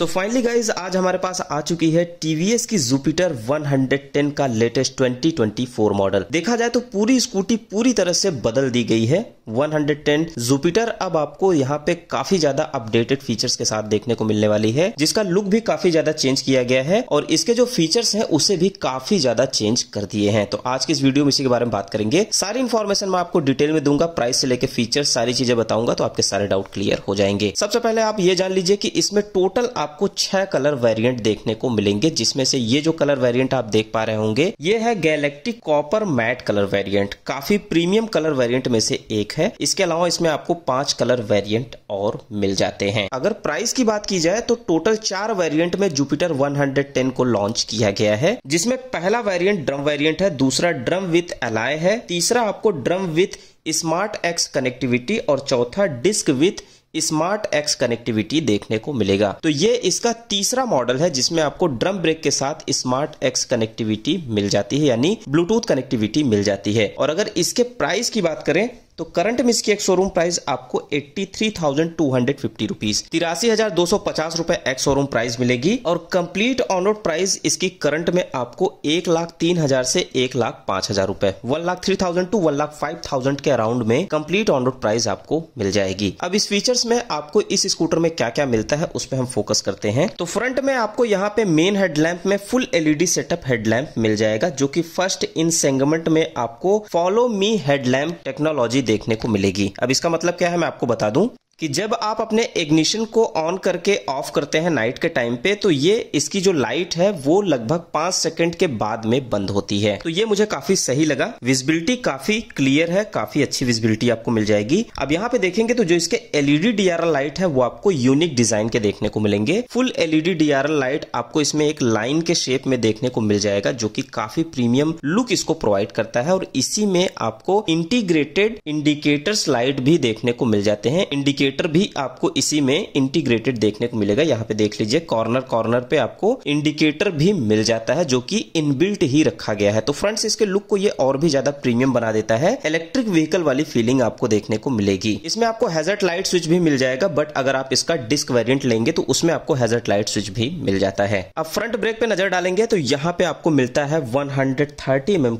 so finally guys आज हमारे पास आ चुकी है टीवीएस की जुपिटर 110 का लेटेस्ट 2024 मॉडल देखा जाए तो पूरी स्कूटी पूरी तरह से बदल दी गई है 110 जुपिटर अब आपको यहाँ पे काफी ज्यादा अपडेटेड फीचर्स के साथ देखने को मिलने वाली है जिसका लुक भी काफी ज्यादा चेंज किया गया है और इसके जो फीचर्स हैं उसे भी काफी ज्यादा चेंज कर दिए हैं तो आज के इस वीडियो में इसी के बारे में बात करेंगे सारी इन्फॉर्मेशन मैं आपको डिटेल में दूंगा प्राइस से लेकर फीचर सारी चीजें बताऊंगा तो आपके सारे डाउट क्लियर हो जाएंगे सबसे पहले आप ये जान लीजिए कि इसमें टोटल आप आपको छह कलर वेरिएंट देखने को मिलेंगे जिसमें से ये जो कलर वेरिएंट आप देख पा रहे होंगे ये है galactic copper matte colour variant काफी प्रीमियम कलर वेरिएंट में से एक है इसके अलावा इसमें आपको पांच कलर वेरिएंट और मिल जाते हैं अगर प्राइस की बात की जाए तो टोटल चार वेरियंट में जुपिटर वन को लॉन्च किया गया है जिसमे पहला वेरियंट ड्रम वेरियंट है दूसरा ड्रम विथ एलाय है तीसरा आपको drum with smart X connectivity और चौथा disc with smart X connectivity देखने को मिलेगा तो ये इसका तीसरा मॉडल है जिसमें आपको ड्रम ब्रेक के साथ स्मार्ट एक्स कनेक्टिविटी मिल जाती है यानी ब्लूटूथ कनेक्टिविटी मिल जाती है और अगर इसके प्राइस की बात करें तो करंट में इसकी एक शोरूम प्राइस आपको eighty three thousand two hundred fifty rupees तिरासी हजार दो सौ पचास रूपए एक्स शोरूम प्राइस मिलेगी और कंप्लीट ऑन रोड प्राइस इसकी करंट में आपको एक लाख तीन हजार से एक लाख पांच हजार रूपए one lakh three thousand to one lakh five thousand के अराउंड में कंप्लीट ऑन रोड प्राइस आपको मिल जाएगी अब इस फीचर्स में आपको इस स्कूटर में क्या क्या मिलता है उस पर हम फोकस करते हैं तो फ्रंट में आपको यहाँ पे मेन हेडलैम्प में फुल एलईडी सेटअप हेडलैम्प मिल जाएगा जो की फर्स्ट इन सेगमेंट में आपको फॉलो मी हेडलैम्प टेक्नोलॉजी देखने को मिलेगी अब इसका मतलब क्या है मैं आपको बता दूं कि जब आप अपने इग्निशन को ऑन करके ऑफ करते हैं नाइट के टाइम पे तो ये इसकी जो लाइट है वो लगभग पांच सेकंड के बाद में बंद होती है तो ये मुझे काफी सही लगा विजिबिलिटी काफी क्लियर है काफी अच्छी विजिबिलिटी आपको मिल जाएगी अब यहाँ पे देखेंगे तो जो इसके एलईडी डी लाइट है वो आपको यूनिक डिजाइन के देखने को मिलेंगे फुल एलईडी डीआरएल लाइट आपको इसमें एक लाइन के शेप में देखने को मिल जाएगा जो की काफी प्रीमियम लुक इसको प्रोवाइड करता है और इसी में आपको इंटीग्रेटेड इंडिकेटर्स लाइट भी देखने को मिल जाते हैं इंडिकेटर इंडिकेटर भी आपको इसी में इंटीग्रेटेड देखने को मिलेगा यहाँ पे देख लीजिए कॉर्नर कॉर्नर पे आपको इंडिकेटर भी मिल जाता है जो कि इनबिल्ट ही रखा गया है तो फ्रेंड्स इसके लुक को ये और भी ज्यादा प्रीमियम बना देता है इलेक्ट्रिक व्हीकल वाली फीलिंग आपको देखने को मिलेगी इसमें आपको हैजर्ट लाइट स्विच भी मिल जाएगा बट अगर आप इसका डिस्क वेरियंट लेंगे तो उसमें आपको हैजर्ट लाइट स्विच भी मिल जाता है अब फ्रंट ब्रेक पे नजर डालेंगे तो यहाँ पे आपको मिलता है वन हंड्रेड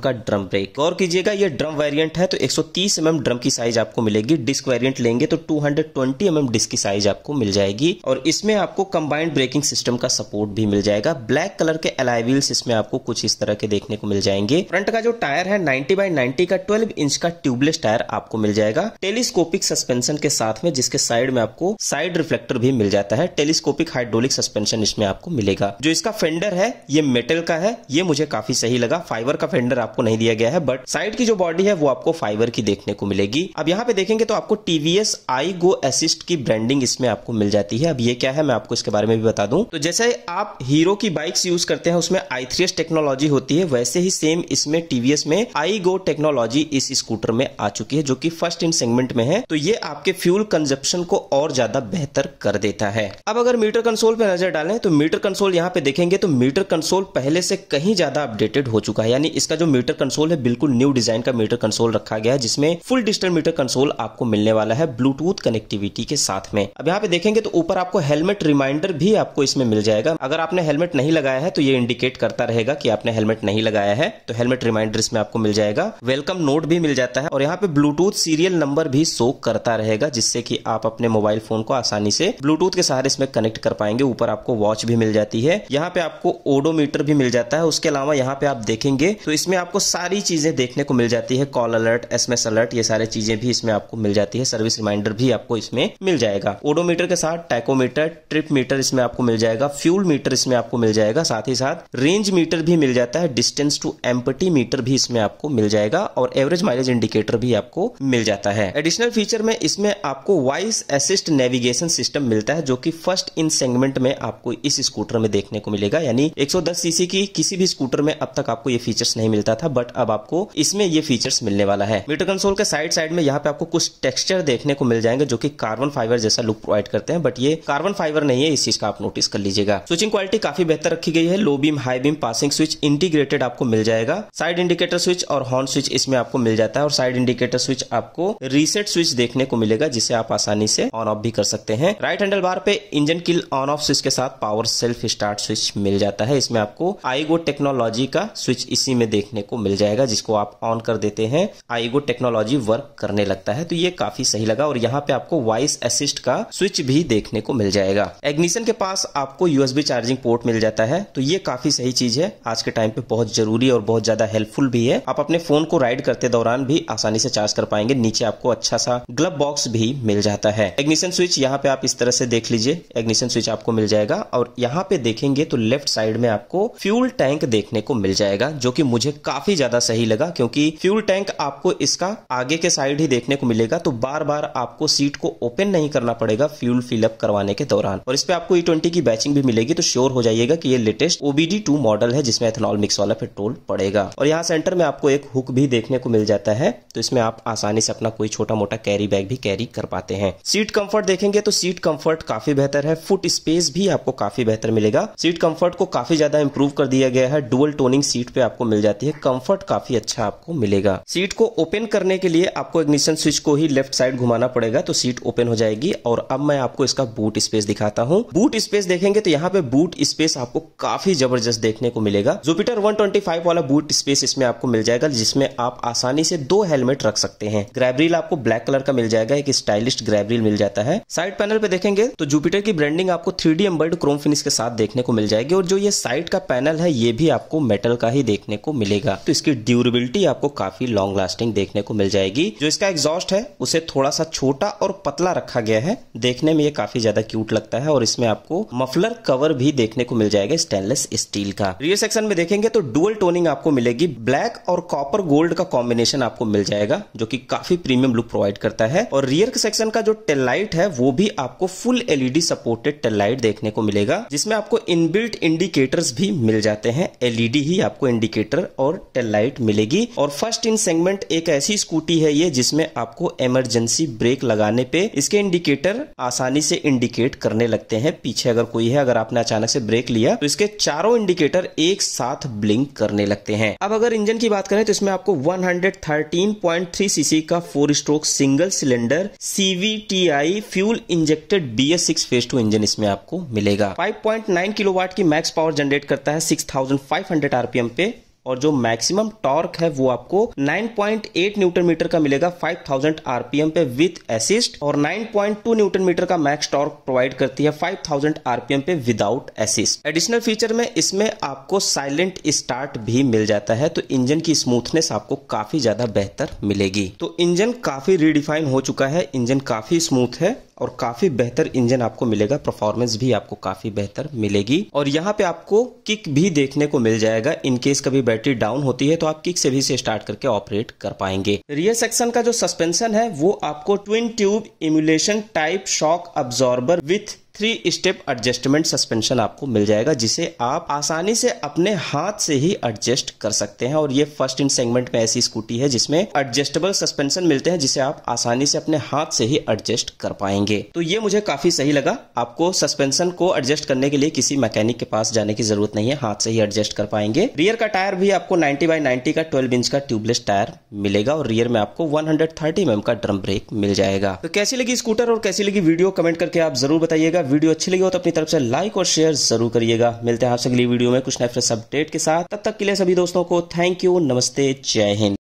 का ड्रम ब्रेक और कीजिएगा ये ड्रम वेरियंट है तो एक सौ ड्रम की साइज आपको मिलेगी डिस्क वेरियंट लेंगे तो two hundred twenty M disc की साइज आपको मिल जाएगी और इसमें आपको कंबाइंड ब्रेकिंग सिस्टम का सपोर्ट भी मिल जाएगा ब्लैक कलर के अलाई इसमें आपको कुछ इस तरह के देखने को मिल जाएंगे फ्रंट का जो टायर है नाइनटी बाई नाइनटी का ट्वेल्व इंच का ट्यूबलेस टायर आपको मिल जाएगा टेलीस्कोपिक सस्पेंशन के साथ में जिसके साइड में आपको साइड रिफ्लेक्टर भी मिल जाता है टेलीस्कोपिक हाइड्रोलिक सस्पेंशन इसमें आपको मिलेगा जो इसका फेंडर है ये मेटल का है ये मुझे काफी सही लगा फाइबर का फेंडर आपको नहीं दिया गया है बट साइड की जो बॉडी है वो आपको फाइबर की देखने को मिलेगी अब यहाँ पे देखेंगे तो आपको टीवीएस आई गो असिस्ट की ब्रांडिंग इसमें आपको मिल जाती है अब ये क्या है मैं आपको इसके बारे में भी बता दूं तो जैसे आप हीरो की बाइक्स यूज करते हैं उसमें आई थ्री टेक्नोलॉजी होती है वैसे ही सेम इसमें टीवीएस में आई गो टेक्नोलॉजी इस स्कूटर में आ चुकी है जो की फर्स्ट इन सेगमेंट में है तो ये आपके फ्यूल कंजप्शन को और ज्यादा बेहतर कर देता है अब अगर मीटर कंसोल पे नजर डालें तो मीटर कंसोल यहाँ पे देखेंगे तो मीटर कंसोल पहले से कहीं ज्यादा अपडेटेड हो चुका है यानी इसका जो मीटर कंसोल है बिल्कुल न्यू डिजाइन का मीटर कंसोल रखा गया है जिसमें फुल डिजिटल मीटर कंसोल आपको मिलने वाला है ब्लूटूथ कनेक्ट कनेक्टिविटी के साथ में अब यहाँ पे देखेंगे तो ऊपर आपको हेलमेट रिमाइंडर भी आपको इसमें मिल जाएगा अगर आपने हेलमेट नहीं लगाया है तो ये इंडिकेट करता रहेगा कि आपने हेलमेट नहीं लगाया है तो हेलमेट रिमाइंडर इसमें आपको मिल जाएगा वेलकम नोट भी मिल जाता है और यहाँ पे ब्लूटूथ सीरियल नंबर भी शो करता रहेगा जिससे कि आप अपने मोबाइल फोन को आसानी से ब्लूटूथ के सहारे इसमें कनेक्ट कर पाएंगे ऊपर आपको वॉच भी मिल जाती है यहाँ पे आपको ओडोमीटर भी मिल जाता है उसके अलावा यहाँ पे आप देखेंगे तो इसमें आपको सारी चीजें देखने को मिल जाती है कॉल अलर्ट एसएमएस अलर्ट ये सारी चीजें भी इसमें आपको मिल जाती है सर्विस रिमाइंडर भी आपको इसमें मिल जाएगा ओडोमीटर के साथ टाइकोमीटर ट्रिप मीटर इसमें आपको मिल जाएगा फ्यूल मीटर इसमें आपको मिल जाएगा साथ ही साथ रेंज मीटर भी मिल जाता है डिस्टेंस टू एम्पटी मीटर भी इसमें आपको मिल जाएगा और एवरेज माइलेज इंडिकेटर भी आपको मिल जाता है एडिशनल फीचर में इसमें आपको वॉइस असिस्ट नेविगेशन सिस्टम मिलता है जो कि फर्स्ट इन सेगमेंट में आपको इस स्कूटर में देखने को मिलेगा यानी 110 सीसी की किसी भी स्कूटर में अब तक आपको ये फीचर्स नहीं मिलता था बट अब आपको इसमें ये फीचर्स मिलने वाला है मीटर कंसोल के साइड साइड में यहाँ पे आपको कुछ टेक्सचर देखने को मिल जाएंगे जो कि थिक कार्बन फाइबर जैसा लुक प्रोवाइड करते हैं बट ये कार्बन फाइबर नहीं है इस चीज का आप नोटिस कर लीजिएगा स्विचिंग क्वालिटी काफी बेहतर रखी गई है low beam high beam passing switch integrated आपको मिल जाएगा साइड इंडिकेटर स्विच और हॉर्न स्विच इसमें आपको मिल जाता है और साइड इंडिकेटर स्विच आपको रीसेट स्विच देखने को मिलेगा जिसे आप आसानी से ऑन ऑफ भी कर सकते हैं राइट हैंडल बार पे engine kill on off switch के साथ पावर सेल्फ स्टार्ट स्विच मिल जाता है इसमें आपको आईगो टेक्नोलॉजी का स्विच इसी में देखने को मिल जाएगा जिसको आप ऑन कर देते हैं आईगो टेक्नोलॉजी वर्क करने लगता है तो ये काफी सही लगा और यहाँ पे आपको वॉइस असिस्ट का स्विच भी देखने को मिल जाएगा एग्निशन के पास आपको यूएसबी चार्जिंग पोर्ट मिल जाता है तो ये काफी सही चीज है आज के टाइम पे बहुत जरूरी और बहुत ज्यादा हेल्पफुल भी है आप अपने फोन को राइड करते दौरान भी आसानी से चार्ज कर पाएंगे नीचे आपको अच्छा सा ग्लब बॉक्स भी मिल जाता है एग्निशन स्विच यहाँ पे आप इस तरह से देख लीजिए एग्निशन स्विच आपको मिल जाएगा और यहाँ पे देखेंगे तो लेफ्ट साइड में आपको फ्यूल टैंक देखने को मिल जाएगा जो की मुझे काफी ज्यादा सही लगा क्योंकि फ्यूल टैंक आपको इसका आगे के साइड ही देखने को मिलेगा तो बार बार आपको सीट को ओपन नहीं करना पड़ेगा फ्यूल फिलअप करवाने के दौरान और इस पे आपको E20 की बैचिंग भी मिलेगी तो श्योर हो जाइएगा कि ये लेटेस्ट OBD2 मॉडल है जिसमें एथेनॉल मिक्स वाला पेट्रोल पड़ेगा और यहाँ सेंटर में आपको एक हुक भी देखने को मिल जाता है तो इसमें आप आसानी से अपना कोई छोटा मोटा कैरी बैग भी कैरी कर पाते हैं सीट कम्फर्ट देखेंगे तो सीट कम्फर्ट काफी बेहतर है फुट स्पेस भी आपको काफी बेहतर मिलेगा सीट कम्फर्ट को काफी ज्यादा इम्प्रूव कर दिया गया है डुअल टोनिंग सीट पे आपको मिल जाती है कम्फर्ट काफी अच्छा आपको मिलेगा सीट को ओपन करने के लिए आपको इग्निशन स्विच को ही लेफ्ट साइड घुमाना पड़ेगा तो सीट ओपन हो जाएगी और अब मैं आपको इसका बूट स्पेस दिखाता हूँ बूट स्पेस देखेंगे तो यहाँ पे बूट स्पेस आपको काफी जबरदस्त देखने को मिलेगा जुपिटर 125 वाला बूट स्पेस इसमें आपको मिल जाएगा जिसमें आप आसानी से दो हेलमेट रख सकते हैं ग्रेबरील आपको ब्लैक कलर का मिल जाएगा एक स्टाइलिश ग्रेबरील मिल जाता है साइड पैनल पे देखेंगे तो जुपिटर की ब्रांडिंग आपको three D embossed chrome finish के साथ देखने को मिल जाएगी और जो ये साइड का पैनल है ये भी आपको मेटल का ही देखने को मिलेगा तो इसकी ड्यूरेबिलिटी आपको काफी लॉन्ग लास्टिंग देखने को मिल जाएगी जो इसका एग्जॉस्ट है उसे थोड़ा सा छोटा और पतला रखा गया है देखने में ये काफी ज्यादा क्यूट लगता है और इसमें आपको मफलर कवर भी देखने को मिल जाएगा स्टेनलेस स्टील का रियर सेक्शन में देखेंगे तो डुअल टोनिंग आपको मिलेगी ब्लैक और कॉपर गोल्ड का कॉम्बिनेशन आपको मिल जाएगा जो की काफी प्रीमियम लुक प्रोवाइड करता है और रियर सेक्शन का जो टेललाइट है वो भी आपको फुल एलईडी सपोर्टेड टेललाइट देखने को मिलेगा जिसमें आपको इनबिल्ट इंडिकेटर्स भी मिल जाते हैं एलईडी ही आपको इंडिकेटर और टेललाइट मिलेगी और फर्स्ट इन सेगमेंट एक ऐसी स्कूटी है ये जिसमें आपको इमरजेंसी ब्रेक लगाने पे इसके इंडिकेटर आसानी से इंडिकेट करने लगते हैं पीछे अगर कोई है अगर आपने अचानक से ब्रेक लिया तो इसके चारों इंडिकेटर एक साथ ब्लिंक करने लगते हैं अब अगर इंजन की बात करें तो इसमें आपको 113.3 सीसी का four stroke single cylinder CVTi fuel injected B S six phase two engine इसमें आपको मिलेगा 5.9 किलोवाट की मैक्स पावर जनरेट करता है 6500 आरपीएम पे और जो मैक्सिमम टॉर्क है वो आपको 9.8 न्यूटन मीटर का मिलेगा 5000 आरपीएम पे विद एसिस्ट और 9.2 न्यूटन मीटर का मैक्स टॉर्क प्रोवाइड करती है 5000 आरपीएम पे विदाउट एसिस्ट एडिशनल फीचर में इसमें आपको साइलेंट स्टार्ट भी मिल जाता है तो इंजन की स्मूथनेस आपको काफी ज्यादा बेहतर मिलेगी तो इंजन काफी रिडिफाइन हो चुका है इंजन काफी स्मूथ है और काफ़ी बेहतर इंजन आपको मिलेगा परफॉर्मेंस भी आपको काफ़ी बेहतर मिलेगी और यहाँ पे आपको किक भी देखने को मिल जाएगा इनकेस कभी बैटरी डाउन होती है तो आप किक से भी से स्टार्ट करके ऑपरेट कर पाएंगे रियर सेक्शन का जो सस्पेंशन है वो आपको twin tube emulsion type shock absorber with three step adjustment suspension आपको मिल जाएगा जिसे आप आसानी से अपने हाथ से ही एडजस्ट कर सकते हैं और ये फर्स्ट इन सेगमेंट में ऐसी स्कूटी है जिसमें एडजस्टेबल सस्पेंशन मिलते हैं जिसे आप आसानी से अपने हाथ से ही एडजस्ट कर पाएंगे तो ये मुझे काफी सही लगा आपको सस्पेंशन को एडजस्ट करने के लिए किसी मैकेनिक के पास जाने की जरूरत नहीं है हाथ से ही एडजस्ट कर पाएंगे रियर का टायर भी आपको नाइनटी बाय नाइनटी का ट्वेल्व इंच का ट्यूबलेस टायर मिलेगा और रियर में आपको वन हंड्रेड एम का ड्रम ब्रेक मिल जाएगा तो कैसी लगी स्कूटर और कैसी लगी वीडियो कमेंट करके आप जरूर बताइएगा वीडियो अच्छी लगी हो तो अपनी तरफ से लाइक और शेयर जरूर करिएगा मिलते हैं आपसे अगली वीडियो में कुछ नए फ्रेश अपडेट के साथ तब तक के लिए सभी दोस्तों को थैंक यू नमस्ते जय हिंद